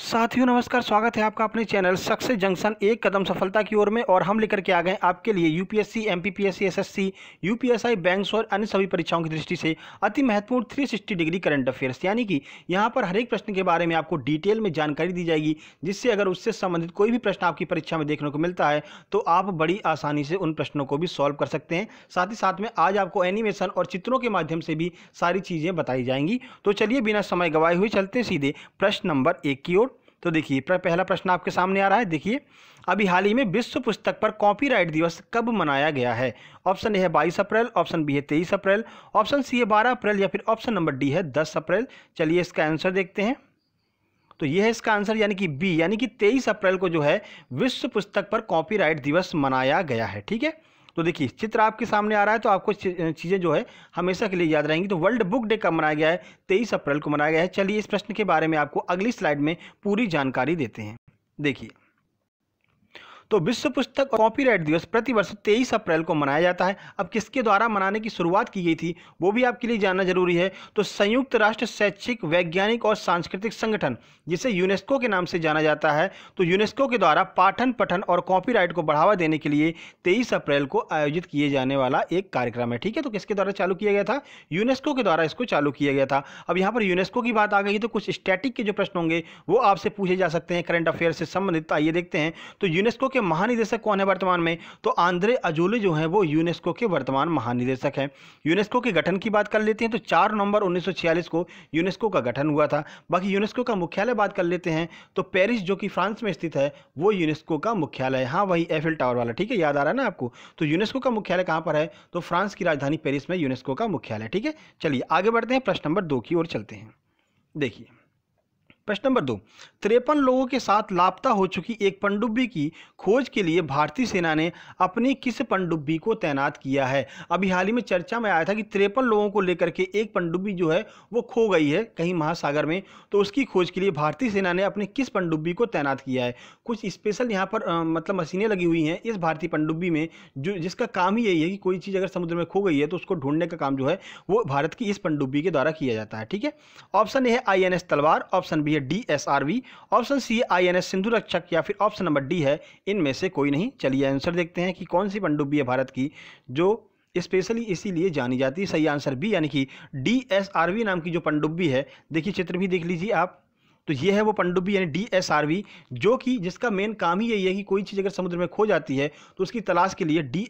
साथियों नमस्कार स्वागत है आपका अपने चैनल सक्सेस जंक्शन एक कदम सफलता की ओर में और हम लेकर के आ गए आपके लिए UPSC MPPSC SSC UPSI banks और अन्य सभी परीक्षाओं की दृष्टि से अति महत्वपूर्ण 360 डिग्री करंट अफेयर्स यानी कि यहाँ पर हर एक प्रश्न के बारे में आपको डिटेल में जानकारी दी जाएगी जिससे अगर उससे संबंधित कोई भी प्रश्न आपकी परीक्षा में देखने को मिलता है तो आप बड़ी आसानी से उन प्रश्नों को भी सॉल्व कर सकते हैं साथ ही साथ में आज आपको एनिमेशन और चित्रों के माध्यम से भी सारी चीज़ें बताई जाएंगी तो चलिए बिना समय गवाए हुए चलते सीधे प्रश्न नंबर एक की ओर तो देखिए पहला प्रश्न आपके सामने आ रहा है देखिए अभी हाल ही में विश्व पुस्तक पर कॉपीराइट दिवस कब मनाया गया है ऑप्शन ए है बाईस अप्रैल ऑप्शन बी है तेईस अप्रैल ऑप्शन सी है बारह अप्रैल या फिर ऑप्शन नंबर डी है दस अप्रैल चलिए इसका आंसर देखते हैं तो यह है इसका आंसर यानी कि बी यानी कि तेईस अप्रैल को जो है विश्व पुस्तक पर कॉपीराइट दिवस मनाया गया है ठीक है तो देखिए चित्र आपके सामने आ रहा है तो आपको चीज़ें जो है हमेशा के लिए याद रहेंगी तो वर्ल्ड बुक डे कब मनाया गया है तेईस अप्रैल को मनाया गया है चलिए इस प्रश्न के बारे में आपको अगली स्लाइड में पूरी जानकारी देते हैं देखिए तो विश्व पुस्तक और कॉपीराइट दिवस प्रतिवर्ष तेईस अप्रैल को मनाया जाता है अब किसके द्वारा मनाने की शुरुआत की गई थी वो भी आपके लिए जानना जरूरी है तो संयुक्त राष्ट्र शैक्षिक वैज्ञानिक और सांस्कृतिक संगठन जिसे यूनेस्को के नाम से जाना जाता है तो यूनेस्को के द्वारा पाठन पठन और कॉपीराइट को बढ़ावा देने के लिए तेईस अप्रैल को आयोजित किए जाने वाला एक कार्यक्रम है ठीक है तो किसके द्वारा चालू किया गया था यूनेस्को के द्वारा इसको चालू किया गया था अब यहाँ पर यूनेस्को की बात आ गई तो कुछ स्टैटिक के जो प्रश्न होंगे वो आपसे पूछे जा सकते हैं करंट अफेयर से संबंधित आइए देखते हैं तो यूनेस्को के महानिदेशक कौन है वर्तमान में तो आंद्रे अजोले जो हैं वो यूनेस्को के वर्तमान महानिदेशक हैं यूनेस्को के गठन की बात कर लेते हैं तो चार नवंबर 1946 को यूनेस्को का गठन हुआ था बाकी यूनेस्को का मुख्यालय बात कर लेते हैं तो पेरिस जो कि फ्रांस में स्थित है वो यूनेस्को का मुख्यालय हाँ वही एफिल टावर वाला ठीक है याद आ रहा है ना आपको तो यूनेस्को का मुख्यालय कहाँ पर है तो फ्रांस की राजधानी पेरिस में यूनेस्को का मुख्यालय ठीक है चलिए आगे बढ़ते हैं प्रश्न नंबर दो की ओर चलते हैं देखिए प्रश्न नंबर दो तिरपन लोगों के साथ लापता हो चुकी एक पनडुब्बी की खोज के लिए भारतीय सेना ने अपनी किस पनडुब्बी को तैनात किया है अभी हाल ही में चर्चा में आया था कि तिरपन लोगों को लेकर के एक पनडुब्बी जो है वो खो गई है कहीं महासागर में तो उसकी खोज के लिए भारतीय सेना ने अपनी किस पनडुब्बी को तैनात किया है कुछ स्पेशल यहाँ पर आ, मतलब मशीनें लगी हुई हैं इस भारतीय पनडुब्बी में जो जिसका काम ही यही है कि कोई चीज़ अगर समुद्र में खो गई है तो उसको ढूंढने का काम जो है वो भारत की इस पनडुब्बी के द्वारा किया जाता है ठीक है ऑप्शन ए है I Talwar option B B है D S R V option C है आई एन एस सिंधु रक्षक या फिर ऑप्शन नंबर डी है इनमें से कोई नहीं चलिए आंसर देखते हैं कि कौन सी पंडुबी है भारत की जो स्पेशली इसीलिए जानी जाती है सही आंसर बी यानी कि डी एस आर वी नाम की जो पनडुब्बी है देखिए चित्र भी देख लीजिए आप तो ये है वो पंडुबी यानी डी जो कि जिसका मेन काम ही यही है कि कोई चीज़ अगर समुद्र में खो जाती है तो उसकी तलाश के लिए डी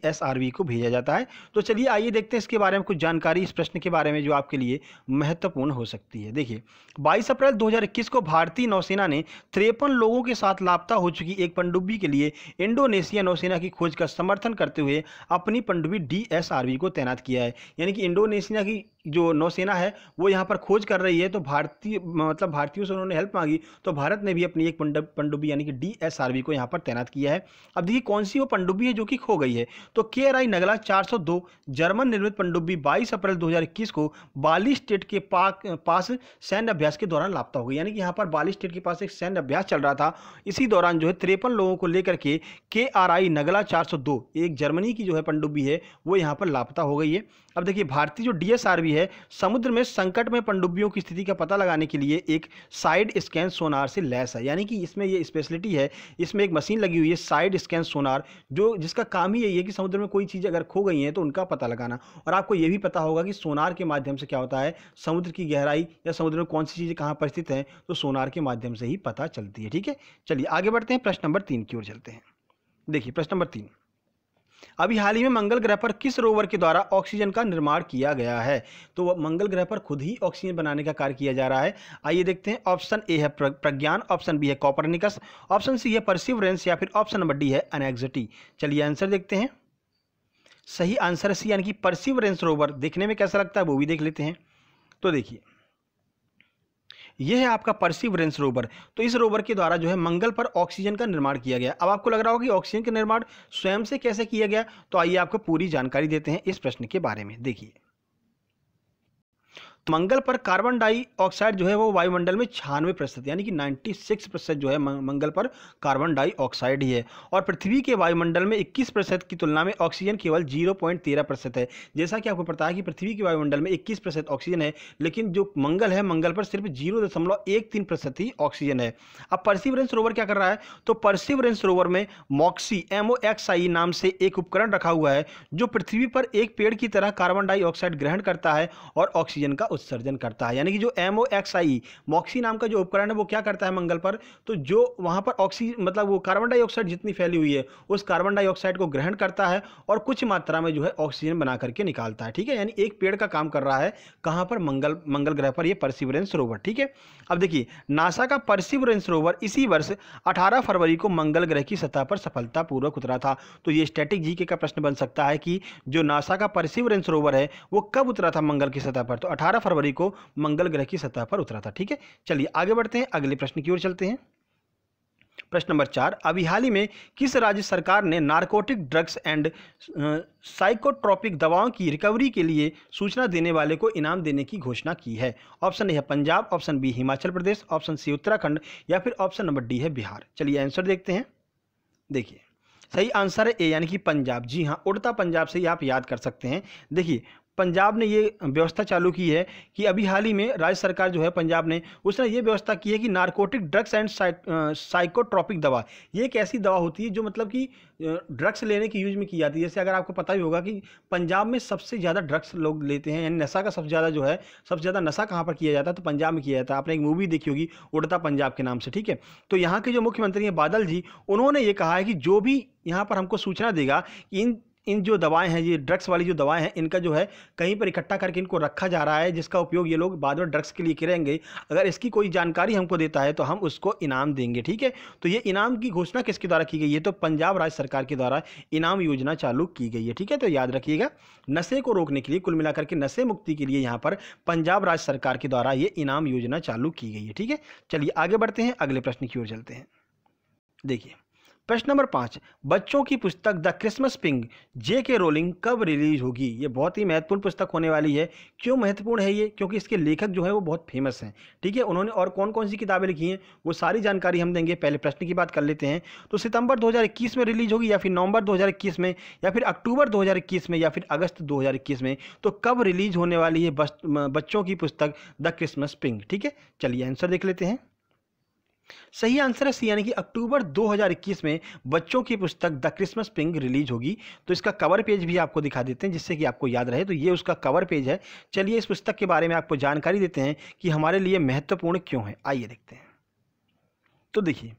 को भेजा जाता है तो चलिए आइए देखते हैं इसके बारे में कुछ जानकारी इस प्रश्न के बारे में जो आपके लिए महत्वपूर्ण हो सकती है देखिए बाईस अप्रैल 2021 को भारतीय नौसेना ने त्रेपन लोगों के साथ लापता हो चुकी एक पंडुब्बी के लिए इंडोनेशिया नौसेना की खोज का समर्थन करते हुए अपनी पंडुबी डी को तैनात किया है यानी कि इंडोनेशिया की जो नौसेना है वो यहाँ पर खोज कर रही है तो भारतीय मतलब भारतीयों से उन्होंने हेल्प मांगी तो भारत ने भी अपनी एक पंडुबी यानी कि डी को यहाँ पर तैनात किया है अब देखिए कौन सी वो पंडुबी है जो कि खो गई है तो के आर आई नगला चार जर्मन निर्मित पंडुबी बाईस अप्रैल 2021 को बाली स्टेट के पाक पास सैन्य अभ्यास के दौरान लापता हो गई यानी कि यहाँ पर बाली स्टेट के पास एक सैन्य अभ्यास चल रहा था इसी दौरान जो है तिरपन लोगों को लेकर के के आर आई नगला 402 एक जर्मनी की जो है पनडुब्बी है वो यहाँ पर लापता हो गई है अब देखिए भारतीय जो डीएसआरबी है समुद्र में संकट में पनडुब्बियों की स्थिति का पता लगाने के लिए एक साइड साइड स्कैन सोनार से लैस है यानी कि इसमें ये स्पेशलिटी है इसमें एक मशीन लगी हुई है साइड स्कैन सोनार जो जिसका काम ही यही है कि समुद्र में कोई चीज़ अगर खो गई है तो उनका पता लगाना और आपको ये भी पता होगा कि सोनार के माध्यम से क्या होता है समुद्र की गहराई या समुद्र में कौन सी चीज़ें कहाँ पर स्थित हैं तो सोनार के माध्यम से ही पता चलती है ठीक है चलिए आगे बढ़ते हैं प्रश्न नंबर तीन की ओर चलते हैं देखिए प्रश्न नंबर तीन अभी हाल ही में मंगल ग्रह पर किस रोवर के द्वारा ऑक्सीजन का निर्माण किया गया है तो मंगल ग्रह पर खुद ही ऑक्सीजन बनाने का कार्य किया जा रहा है आइए देखते हैं ऑप्शन ए है प्रज्ञान ऑप्शन बी है कॉपरनिकस ऑप्शन सी है परसिवरेंस या फिर ऑप्शन नंबर डी है अनेक्जिटी चलिए आंसर देखते हैं सही आंसर सी यानी कि परसिवरेंस रोवर देखने में कैसा लगता है वो भी देख लेते हैं तो देखिए यह है आपका परसिवरेंस रोवर तो इस रोवर के द्वारा जो है मंगल पर ऑक्सीजन का निर्माण किया गया अब आपको लग रहा होगा कि ऑक्सीजन का निर्माण स्वयं से कैसे किया गया तो आइए आपको पूरी जानकारी देते हैं इस प्रश्न के बारे में देखिए मंगल पर कार्बन डाइऑक्साइड जो है वो वायुमंडल में छियानवे प्रतिशत यानी कि 96 प्रतिशत जो है मंगल पर कार्बन डाइऑक्साइड ही है और पृथ्वी के वायुमंडल में 21 प्रतिशत की तुलना में ऑक्सीजन केवल 0.13 प्रतिशत है जैसा कि आपको पता है कि पृथ्वी के वायुमंडल में 21 प्रतिशत ऑक्सीजन है लेकिन जो मंगल है मंगल पर सिर्फ जीरो प्रतिशत ही ऑक्सीजन है अब परसिवरेंस सरोवर क्या कर रहा है तो परसिवरेंस सरोवर में मॉक्सी एम e नाम से एक उपकरण रखा हुआ है जो पृथ्वी पर एक पेड़ की तरह कार्बन डाइऑक्साइड ग्रहण करता है और ऑक्सीजन का उत्सर्जन करता है यानी कि जो M O X I Moxie नाम का जो उपकरण है वो क्या करता है मंगल पर तो जो वहाँ पर ऑक्सी मतलब वो कार्बन डाइऑक्साइड जितनी फैली हुई है उस कार्बन डाइऑक्साइड को ग्रहण करता है और कुछ मात्रा में जो है ऑक्सीजन बना करके निकालता है ठीक है यानी एक पेड़ का काम कर रहा है कहाँ पर मंगल मंगल ग्रह पर यह परसिवरेंस रोवर ठीक है अब देखिए नासा का परसिवरेंस रोवर इसी वर्ष अठारह फरवरी को मंगल ग्रह की सतह पर सफलतापूर्वक उतरा था तो ये स्टैटिक जीके का प्रश्न बन सकता है कि जो नासा का परसिवरेंस रोवर है वो कब उतरा था मंगल की सतह पर तो अठारह फरवरी को मंगल ग्रह की सतह पर उतरा था ठीक है चलिए आगे बढ़ते हैं अगले प्रश्न की ओर चलते हैं प्रश्न नंबर चार अभी हाल ही में किस राज्य सरकार ने नारकोटिक ड्रग्स एंड साइकोट्रॉपिक दवाओं की रिकवरी के लिए सूचना देने वाले को इनाम देने की घोषणा की है ऑप्शन ए है Punjab option B Himachal Pradesh option C Uttarakhand या फिर ऑप्शन नंबर डी है बिहार चलिए आंसर देखते हैं देखिए सही आंसर है ए यानी कि पंजाब जी हाँ उड़ता पंजाब से ही आप याद कर सकते हैं देखिए पंजाब ने ये व्यवस्था चालू की है कि अभी हाल ही में राज्य सरकार जो है पंजाब ने उसने ये व्यवस्था की है कि नार्कोटिक ड्रग्स एंड साइकोट्रॉपिक दवा ये एक ऐसी दवा होती है जो मतलब कि ड्रग्स लेने के यूज में की जाती है जैसे अगर आपको पता भी होगा कि पंजाब में सबसे ज़्यादा ड्रग्स लोग लेते हैं यानी नशा का सबसे ज़्यादा जो है सबसे ज़्यादा नशा कहाँ पर किया जाता है तो पंजाब में किया जाता है आपने एक मूवी देखी होगी उड़ता पंजाब के नाम से ठीक है तो यहाँ के जो मुख्यमंत्री हैं बादल जी उन्होंने ये कहा है कि जो भी यहाँ पर हमको सूचना देगा कि इन इन जो दवाएं हैं ये ड्रग्स वाली जो दवाएं हैं इनका जो है कहीं पर इकट्ठा करके इनको रखा जा रहा है जिसका उपयोग ये लोग बाद में ड्रग्स के लिए करेंगे अगर इसकी कोई जानकारी हमको देता है तो हम उसको इनाम देंगे ठीक है तो ये इनाम की घोषणा किसके द्वारा की गई है तो पंजाब राज्य सरकार के द्वारा इनाम योजना चालू की गई है ठीक है तो याद रखिएगा नशे को रोकने के लिए कुल मिलाकर के नशे मुक्ति के लिए यहाँ पर पंजाब राज्य सरकार के द्वारा ये इनाम योजना चालू की गई है ठीक है चलिए आगे बढ़ते हैं अगले प्रश्न की ओर चलते हैं देखिए प्रश्न नंबर पाँच बच्चों की पुस्तक द क्रिसमस पिंग जे के रोलिंग कब रिलीज होगी ये बहुत ही महत्वपूर्ण पुस्तक होने वाली है क्यों महत्वपूर्ण है ये क्योंकि इसके लेखक जो है वो बहुत फेमस हैं ठीक है उन्होंने और कौन कौन सी किताबें लिखी हैं वो सारी जानकारी हम देंगे पहले प्रश्न की बात कर लेते हैं तो सितंबर दो में रिलीज होगी या फिर नवंबर दो में या फिर अक्टूबर दो में या फिर अगस्त दो में तो कब रिलीज होने वाली है बच्चों की पुस्तक द क्रिसमस पिंग ठीक है चलिए आंसर देख लेते हैं सही आंसर है सी यानी कि अक्टूबर 2021 में बच्चों की पुस्तक द क्रिसमस पिंग रिलीज होगी तो इसका कवर पेज भी आपको दिखा देते हैं जिससे कि आपको याद रहे तो ये उसका कवर पेज है चलिए इस पुस्तक के बारे में आपको जानकारी देते हैं कि हमारे लिए महत्वपूर्ण क्यों है आइए देखते हैं तो देखिए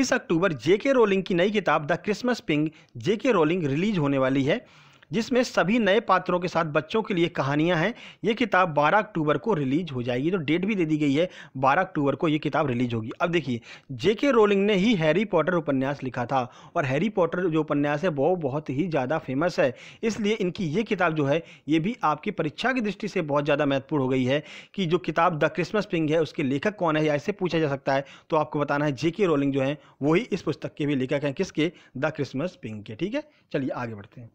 इस अक्टूबर जे के रोलिंग की नई किताब द क्रिसमस पिंग जे के रोलिंग रिलीज होने वाली है जिसमें सभी नए पात्रों के साथ बच्चों के लिए कहानियाँ हैं ये किताब बारह अक्टूबर को रिलीज हो जाएगी तो डेट भी दे दी गई है बारह अक्टूबर को ये किताब रिलीज होगी अब देखिए जेके रोलिंग ने ही हैरी पॉटर उपन्यास लिखा था और हैरी पॉटर जो उपन्यास है वो बहुत ही ज़्यादा फेमस है इसलिए इनकी ये किताब जो है ये भी आपकी परीक्षा की दृष्टि से बहुत ज़्यादा महत्वपूर्ण हो गई है कि जो किताब द क्रिसमस पिंग है उसके लेखक कौन है या ऐसे पूछा जा सकता है तो आपको बताना है जेके रोलिंग जो है वही इस पुस्तक के भी लेखक हैं किसके द क्रिसमस पिंग के ठीक है चलिए आगे बढ़ते हैं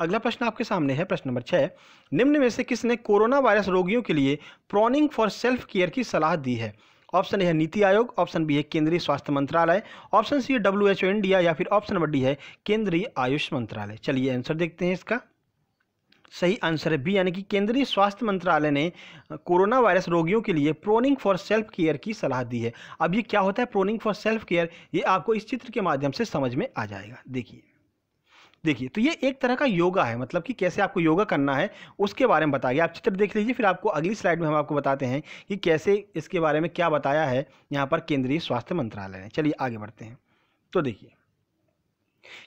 अगला प्रश्न आपके सामने है प्रश्न नंबर छः निम्न में से किसने कोरोना वायरस रोगियों के लिए प्रोनिंग फॉर सेल्फ केयर की सलाह दी है ऑप्शन ए है नीति आयोग ऑप्शन बी है केंद्रीय स्वास्थ्य मंत्रालय ऑप्शन सी है डब्ल्यू एच ओ इंडिया या फिर ऑप्शन नंबर डी है केंद्रीय आयुष मंत्रालय चलिए आंसर देखते हैं इसका सही आंसर है बी यानी कि केंद्रीय स्वास्थ्य मंत्रालय ने कोरोना वायरस रोगियों के लिए प्रोनिंग फॉर सेल्फ केयर की सलाह दी है अब ये क्या होता है प्रोनिंग फॉर सेल्फ केयर ये आपको इस चित्र के माध्यम से समझ में आ जाएगा देखिए देखिए तो ये एक तरह का योगा है मतलब कि कैसे आपको योगा करना है उसके बारे में बताया आप चित्र देख लीजिए फिर आपको अगली स्लाइड में हम आपको बताते हैं कि कैसे इसके बारे में क्या बताया है यहाँ पर केंद्रीय स्वास्थ्य मंत्रालय ने चलिए आगे बढ़ते हैं तो देखिए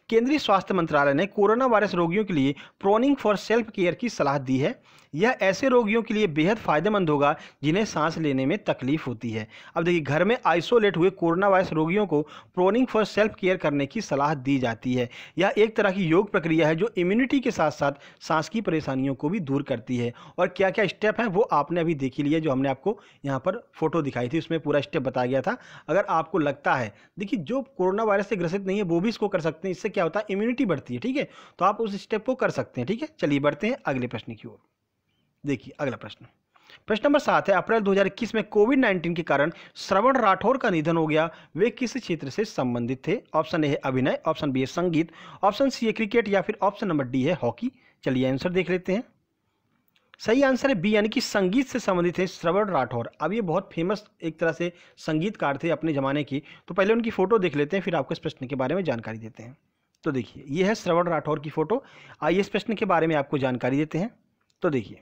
केंद्रीय स्वास्थ्य मंत्रालय ने कोरोना वायरस रोगियों के लिए प्रोनिंग फॉर सेल्फ केयर की सलाह दी है यह ऐसे रोगियों के लिए बेहद फायदेमंद होगा जिन्हें सांस लेने में तकलीफ होती है अब देखिए घर में आइसोलेट हुए कोरोना वायरस रोगियों को प्रोनिंग फॉर सेल्फ केयर करने की सलाह दी जाती है यह एक तरह की योग प्रक्रिया है जो इम्यूनिटी के साथ साथ सांस की परेशानियों को भी दूर करती है और क्या क्या स्टेप है वो आपने अभी देखी लिया जो हमने आपको यहाँ पर फोटो दिखाई थी उसमें पूरा स्टेप बताया गया था अगर आपको लगता है देखिए जो कोरोना वायरस से ग्रसित नहीं है वो भी इसको कर सकते हैं इससे क्या होता है इम्यूनिटी बढ़ती है ठीक है तो आप उस स्टेप को कर सकते हैं ठीक है चलिए बढ़ते हैं अगले प्रश्न की ओर देखिए अगला प्रश्न प्रश्न नंबर सात है अप्रैल 2021 में कोविड 19 के कारण श्रवण राठौर का निधन हो गया वे किस क्षेत्र से संबंधित थे ऑप्शन ए है अभिनय ऑप्शन बी है संगीत ऑप्शन सी है क्रिकेट या फिर ऑप्शन नंबर डी है हॉकी चलिए आंसर देख लेते हैं सही आंसर है बी यानी कि संगीत से संबंधित है श्रवण राठौर अब ये बहुत फेमस एक तरह से संगीतकार थे अपने ज़माने की तो पहले उनकी फ़ोटो देख लेते हैं फिर आपको इस प्रश्न के बारे में जानकारी देते हैं तो देखिए ये है श्रवण राठौर की फ़ोटो आइए इस प्रश्न के बारे में आपको जानकारी देते हैं तो देखिए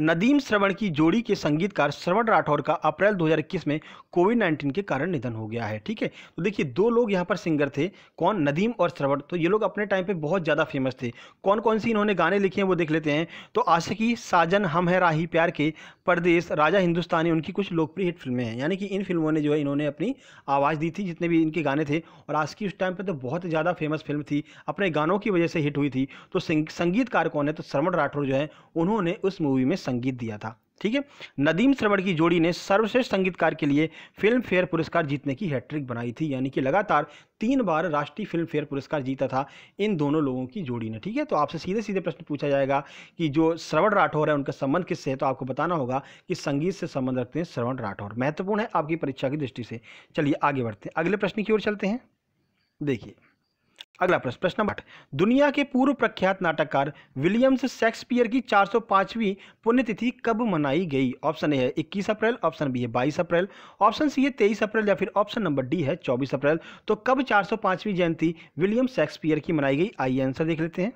नदीम श्रवण की जोड़ी के संगीतकार श्रवण राठौर का अप्रैल 2021 में कोविड 19 के कारण निधन हो गया है ठीक है तो देखिए दो लोग यहाँ पर सिंगर थे कौन नदीम और श्रवण तो ये लोग अपने टाइम पे बहुत ज़्यादा फेमस थे कौन कौन सी इन्होंने गाने लिखे हैं वो देख लेते हैं तो आशिकी साजन हम है राही प्यार के परदेश राजा हिंदुस्तानी उनकी कुछ लोकप्रिय हिट फिल्में हैं यानी कि इन फिल्मों ने जो है इन्होंने अपनी आवाज़ दी थी जितने भी इनके गाने थे और आज की उस टाइम पर तो बहुत ज़्यादा फेमस फिल्म थी अपने गानों की वजह से हिट हुई थी तो संगीतकार कौन है तो श्रवण राठौर जो है उन्होंने उस मूवी में संगीत दिया था ठीक है नदीम श्रवण की जोड़ी ने सर्वश्रेष्ठ संगीतकार के लिए फिल्म फेयर पुरस्कार जीतने की हैट्रिक बनाई थी यानी कि लगातार तीन बार राष्ट्रीय फिल्म फेयर पुरस्कार जीता था इन दोनों लोगों की जोड़ी ने ठीक है तो आपसे सीधे सीधे प्रश्न पूछा जाएगा कि जो श्रवण राठौर है उनका संबंध किससे है तो आपको बताना होगा कि संगीत से संबंध रखते हैं श्रवण राठौर महत्वपूर्ण है आपकी परीक्षा की दृष्टि से चलिए आगे बढ़ते हैं अगले प्रश्न की ओर चलते हैं देखिए अगला प्रश्न प्रश्न नंबर दुनिया के पूर्व प्रख्यात नाटककार विलियम्स शेक्सपियर की 405वीं पुण्यतिथि कब मनाई गई ऑप्शन ए है 21 अप्रैल ऑप्शन बी है 22 अप्रैल ऑप्शन सी है 23 अप्रैल या फिर ऑप्शन नंबर डी है 24 अप्रैल तो कब 405वीं जयंती विलियम शेक्सपियर की मनाई गई आइए आंसर देख लेते हैं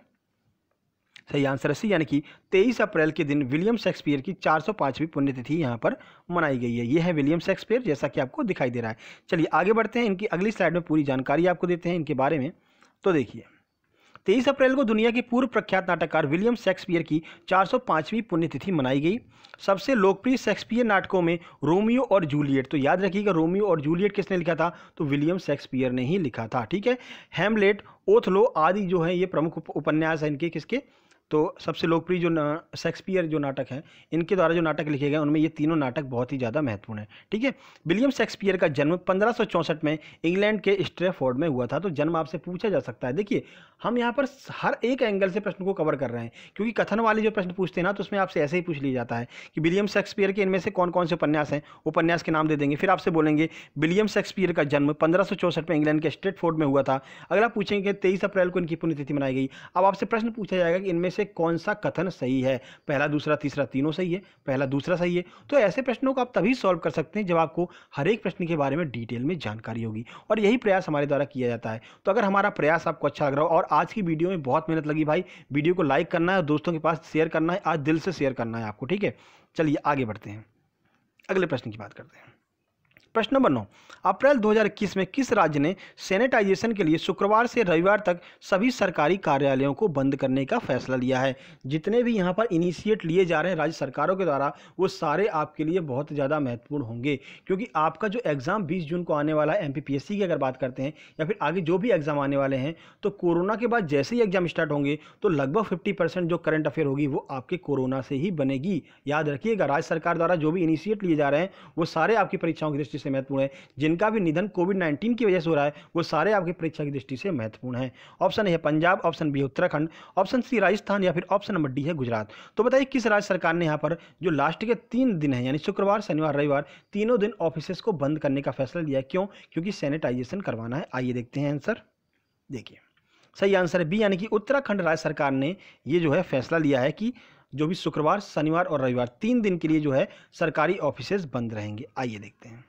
सही आंसर है सी यानी कि 23 अप्रैल के दिन विलियम शेक्सपियर की 405वीं पुण्यतिथि यहाँ पर मनाई गई है यह है विलियम शेक्सपियर जैसा कि आपको दिखाई दे रहा है चलिए आगे बढ़ते हैं इनकी अगली स्लाइड में पूरी जानकारी आपको देते हैं इनके बारे में तो देखिए तेईस अप्रैल को दुनिया के पूर्व प्रख्यात नाटककार विलियम शेक्सपियर की 405वीं पुण्यतिथि मनाई गई सबसे लोकप्रिय शेक्सपियर नाटकों में रोमियो और जूलियट तो याद रखिएगा रोमियो और जूलियट किसने लिखा था तो विलियम शेक्सपियर ने ही लिखा था ठीक है हेमलेट ओथलो आदि जो है ये प्रमुख उपन्यास है इनके किसके तो सबसे लोकप्रिय जो शेक्सपियर जो नाटक हैं इनके द्वारा जो नाटक लिखे गए उनमें ये तीनों नाटक बहुत ही ज़्यादा महत्वपूर्ण है ठीक है विलियम शेक्सपियर का जन्म पंद्रह में इंग्लैंड के स्ट्रेफोर्ड में हुआ था तो जन्म आपसे पूछा जा सकता है देखिए हम यहाँ पर हर एक एंगल से प्रश्न को कवर कर रहे हैं क्योंकि कथन वाले जो प्रश्न पूछते हैं ना तो उसमें आपसे ऐसे ही पूछ लिया जाता है कि विलियम शेक्सपियर के इनमें से कौन कौन से उपन्यास हैं उपन्यास के नाम दे देंगे फिर आपसे बोलेंगे विलियम शेक्सपियर का जन्म पंद्रह में इंग्लैंड के स्ट्रेट में हुआ था अगला पूछेंगे तेईस अप्रैल को इनकी पुण्यतिथि मनाई गई अब आपसे प्रश्न पूछा जाएगा कि इनमें से कौन सा कथन सही है पहला दूसरा तीसरा तीनों सही है पहला दूसरा सही है तो ऐसे प्रश्नों को आप तभी सॉल्व कर सकते हैं जब आपको हर एक प्रश्न के बारे में डिटेल में जानकारी होगी और यही प्रयास हमारे द्वारा किया जाता है तो अगर हमारा प्रयास आपको अच्छा लग रहा हो और आज की वीडियो में बहुत मेहनत लगी भाई वीडियो को लाइक करना है और दोस्तों के पास शेयर करना है आज दिल से शेयर करना है आपको ठीक है चलिए आगे बढ़ते हैं अगले प्रश्न की बात करते हैं प्रश्न नंबर नौ अप्रैल 2021 में किस राज्य ने सैनिटाइजेशन के लिए शुक्रवार से रविवार तक सभी सरकारी कार्यालयों को बंद करने का फैसला लिया है जितने भी यहाँ पर इनिशिएट लिए जा रहे हैं राज्य सरकारों के द्वारा वो सारे आपके लिए बहुत ज़्यादा महत्वपूर्ण होंगे क्योंकि आपका जो एग्ज़ाम बीस जून को आने वाला है एम की अगर बात करते हैं या फिर आगे जो भी एग्ज़ाम आने वाले हैं तो कोरोना के बाद जैसे ही एग्ज़ाम स्टार्ट होंगे तो लगभग फिफ्टी जो करंट अफेयर होगी वो आपके कोरोना से ही बनेगी याद रखिएगा राज्य सरकार द्वारा जो भी इनिशिएट लिए जा रहे हैं वो सारे आपकी परीक्षाओं की दृष्टि से महत्वपूर्ण है जिनका भी निधन कोविड नाइन्टीन की वजह से हो रहा है वो सारे आपकी परीक्षा की दृष्टि से महत्वपूर्ण है ऑप्शन है Punjab option B Uttarakhand option C Rajasthan या फिर ऑप्शन नंबर डी है गुजरात तो बताइए किस राज्य सरकार ने यहाँ पर जो लास्ट के तीन दिन है यानी शुक्रवार शनिवार रविवार तीनों दिन ऑफिस को बंद करने का फैसला लिया क्यों क्योंकि सैनिटाइजेशन करवाना है आइए देखते हैं आंसर देखिए सही आंसर है बी यानी कि उत्तराखंड राज्य सरकार ने ये जो है फैसला लिया है कि जो भी शुक्रवार शनिवार और रविवार तीन दिन के लिए जो है सरकारी ऑफिसेज बंद रहेंगे आइए देखते हैं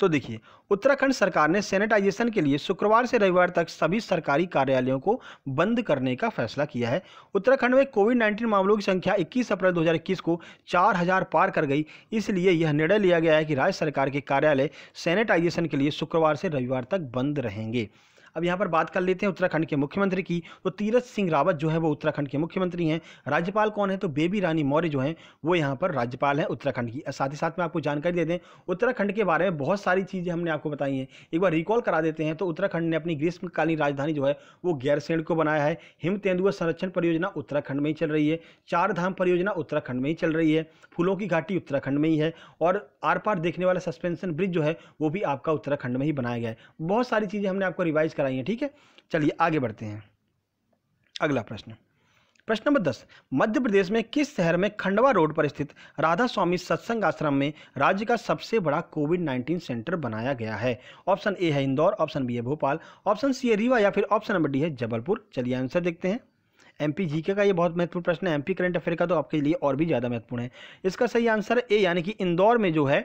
तो देखिए उत्तराखंड सरकार ने सैनिटाइजेशन के लिए शुक्रवार से रविवार तक सभी सरकारी कार्यालयों को बंद करने का फैसला किया है उत्तराखंड में कोविड नाइन्टीन मामलों की संख्या 21 अप्रैल 2021 को 4000 पार कर गई इसलिए यह निर्णय लिया गया है कि राज्य सरकार के कार्यालय सैनिटाइजेशन के लिए शुक्रवार से रविवार तक बंद रहेंगे अब यहाँ पर बात कर लेते हैं उत्तराखंड के मुख्यमंत्री की तो तीरथ सिंह रावत जो है वो उत्तराखंड के मुख्यमंत्री हैं राज्यपाल कौन है तो बेबी रानी मौर्य जो है वो यहाँ पर राज्यपाल है उत्तराखंड की साथ ही साथ में आपको जानकारी दे दें उत्तराखंड के बारे में बहुत सारी चीज़ें हमने आपको बताई हैं एक बार रिकॉल करा देते हैं तो उत्तराखंड ने अपनी ग्रीष्मकालीन राजधानी जो है वो गैरसैंड को बनाया है हिम तेंदुआ संरक्षण परियोजना उत्तराखंड में ही चल रही है चार धाम परियोजना उत्तराखंड में ही चल रही है फूलों की घाटी उत्तराखंड में ही है और आर पार देखने वाला सस्पेंशन ब्रिज जो है वो भी आपका उत्तराखंड में ही बनाया गया है बहुत सारी चीज़ें हमने आपको रिवाइज कराई है ठीक है चलिए आगे बढ़ते हैं अगला प्रश्न प्रश्न नंबर दस मध्य प्रदेश में किस शहर में खंडवा रोड पर स्थित राधा स्वामी सत्संग आश्रम में राज्य का सबसे बड़ा कोविड 19 सेंटर बनाया गया है ऑप्शन ए है इंदौर ऑप्शन बी है भोपाल ऑप्शन सी है रीवा या फिर ऑप्शन नंबर डी है जबलपुर चलिए आंसर देखते हैं एम पी जीके का ये बहुत महत्वपूर्ण प्रश्न है एम पी करंट अफेयर का तो आपके लिए और भी ज़्यादा महत्वपूर्ण है इसका सही आंसर ए यानी कि इंदौर में जो है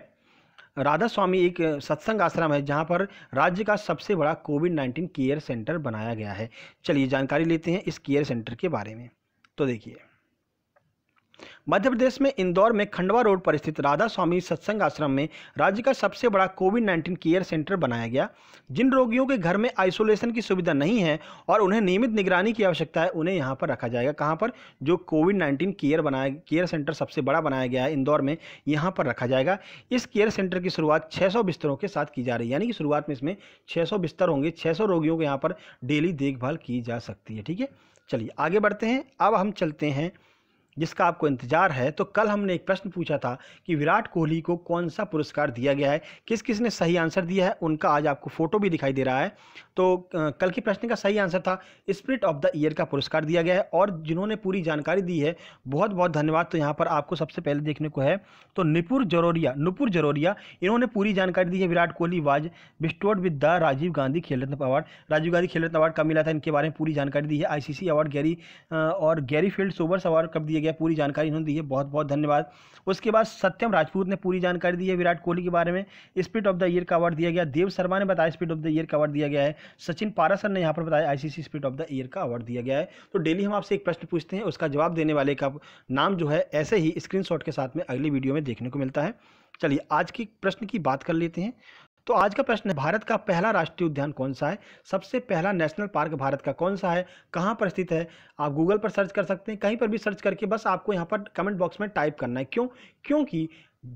राधा स्वामी एक सत्संग आश्रम है जहाँ पर राज्य का सबसे बड़ा कोविड नाइन्टीन केयर सेंटर बनाया गया है चलिए जानकारी लेते हैं इस केयर सेंटर के बारे में तो देखिए मध्य प्रदेश में इंदौर में खंडवा रोड पर स्थित राधा स्वामी सत्संग आश्रम में राज्य का सबसे बड़ा कोविड नाइन्टीन केयर सेंटर बनाया गया जिन रोगियों के घर में आइसोलेशन की सुविधा नहीं है और उन्हें नियमित निगरानी की आवश्यकता है उन्हें यहाँ पर रखा जाएगा कहाँ पर जो कोविड नाइन्टीन केयर बनाया केयर सेंटर सबसे बड़ा बनाया गया है इंदौर में यहाँ पर रखा जाएगा इस केयर सेंटर की शुरुआत छः बिस्तरों के साथ की जा रही है यानी कि शुरुआत में इसमें छः बिस्तर होंगे छः रोगियों को यहाँ पर डेली देखभाल की जा सकती है ठीक है चलिए आगे बढ़ते हैं अब हम चलते हैं जिसका आपको इंतजार है तो कल हमने एक प्रश्न पूछा था कि विराट कोहली को कौन सा पुरस्कार दिया गया है किस किस ने सही आंसर दिया है उनका आज आपको फोटो भी दिखाई दे रहा है तो कल के प्रश्न का सही आंसर था स्प्रिट ऑफ द ईयर का पुरस्कार दिया गया है और जिन्होंने पूरी जानकारी दी है बहुत बहुत धन्यवाद तो यहाँ पर आपको सबसे पहले देखने को है तो निपुर जरोरिया नुपुर जरोरिया इन्होंने पूरी जानकारी दी है Virat Kohli was bestowed with the Rajiv Gandhi Khel Ratna award Rajiv Gandhi Khel Ratna award कब मिला था इनके बारे में पूरी जानकारी दी है आई अवार्ड गैरी और गैरी फील्ड सोबर्स अवार्ड कब दिया गया पूरी जानकारी इन्होंने दी है बहुत बहुत धन्यवाद उसके बाद सत्यम राजपूत ने पूरी जानकारी दी है विराट कोहली के बारे में स्पीड ऑफ द ईयर का अवार्ड दिया गया देव शर्मा ने बताया स्पीड ऑफ द ईयर का अवार्ड दिया गया है सचिन पारासर ने यहाँ पर बताया ICC speed of the year का अवार्ड दिया गया है तो डेली हम आपसे एक प्रश्न पूछते हैं उसका जवाब देने वाले का नाम जो है ऐसे ही स्क्रीन के साथ में अगली वीडियो में देखने को मिलता है चलिए आज की प्रश्न की बात कर लेते हैं तो आज का प्रश्न है भारत का पहला राष्ट्रीय उद्यान कौन सा है सबसे पहला नेशनल पार्क भारत का कौन सा है कहाँ पर स्थित है आप गूगल पर सर्च कर सकते हैं कहीं पर भी सर्च करके बस आपको यहाँ पर कमेंट बॉक्स में टाइप करना है क्यों क्योंकि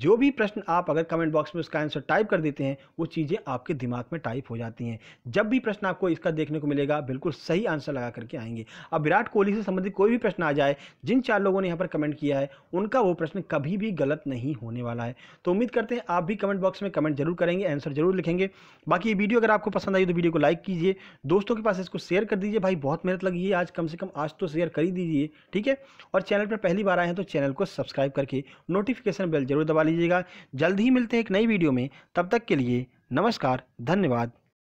जो भी प्रश्न आप अगर कमेंट बॉक्स में उसका आंसर टाइप कर देते हैं वो चीज़ें आपके दिमाग में टाइप हो जाती हैं जब भी प्रश्न आपको इसका देखने को मिलेगा बिल्कुल सही आंसर लगा करके आएंगे अब विराट कोहली से संबंधित कोई भी प्रश्न आ जाए जिन चार लोगों ने यहाँ पर कमेंट किया है उनका वो प्रश्न कभी भी गलत नहीं होने वाला है तो उम्मीद करते हैं आप भी कमेंट बॉक्स में कमेंट जरूर करेंगे आंसर जरूर लिखेंगे बाकी ये वीडियो अगर आपको पसंद आई तो वीडियो को लाइक कीजिए दोस्तों के पास इसको शेयर कर दीजिए भाई बहुत मेहनत लगी है आज कम से कम आज तो शेयर कर ही दीजिए ठीक है और चैनल पर पहली बार आए हैं तो चैनल को सब्सक्राइब करके नोटिफिकेशन बेल जरूर दबा दबा लीजिएगा जल्द ही मिलते हैं एक नई वीडियो में तब तक के लिए नमस्कार धन्यवाद